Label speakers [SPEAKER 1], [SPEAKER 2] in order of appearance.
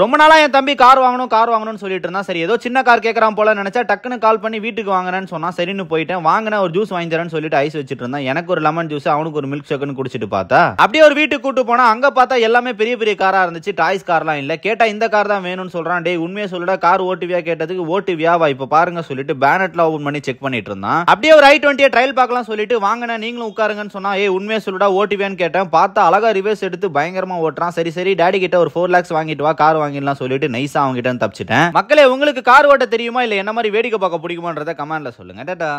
[SPEAKER 1] ரொம்ப நாளா என் தம்பி கார் வாங்கணும் கார் வாங்கணும்னு சொல்லிட்டு இருந்தா சரி ஏதோ சின்ன கார் கேட்கறான் போல நினைச்சா டக்குன்னு கால் பண்ணி வீட்டுக்கு வாங்கினேன்னு சொன்னா சரின்னு போயிட்டேன் வாங்கின ஒரு ஜூஸ் வாங்கிறேன்னு சொல்லிட்டு ஐஸ் வச்சுட்டு இருந்தேன் எனக்கு ஒரு லெமன் ஜூஸ் அவனுக்கு ஒரு மில்க் ஷேக்குன்னு குடிச்சிட்டு பார்த்தா அப்படியே ஒரு வீட்டுக்கு கூட்டு போனா அங்க பார்த்தா எல்லாமே பெரிய பெரிய காரா இருந்துச்சு டாய்ஸ் கார்லாம் இல்ல கேட்டா இந்த கார் தான் வேணும்னு சொல்றான் டே உண்மையை சொல்லிட கார் ஓட்டுவியா கேட்டதுக்கு வா இப்ப பாருங்க சொல்லிட்டு பேனட்ல ஓபன் பண்ணி செக் பண்ணிட்டு இருந்தான் அப்படியே ஒரு ஐ டுவெண்ட்டியை ட்ரையல் பார்க்கலாம் சொல்லிட்டு வாங்கின நீங்களும் உட்காருங்கன்னு சொன்னா ஏ உண்மையை சொல்லிடா ஓட்டுவியான்னு கேட்டேன் பார்த்தா அழகா ரிவர்ஸ் எடுத்து பயங்கரமா ஓட்டுறான் சரி சரி டேடி கிட்ட ஒரு ஃபோர் லேக்ஸ் வாங்கிட்டு வா கார் வாங்கிடலாம் சொல்லிட்டு நைஸா கிட்ட தப்பிச்சிட்டேன் மக்களே உங்களுக்கு கார் ஓட்ட தெரியுமா இல்ல என்ன மாதிரி வேடிக்கை பார்க்க பிடிக்குமான்றத
[SPEAKER 2] கமெண்ட்ல சொல்லுங்க டாட்டா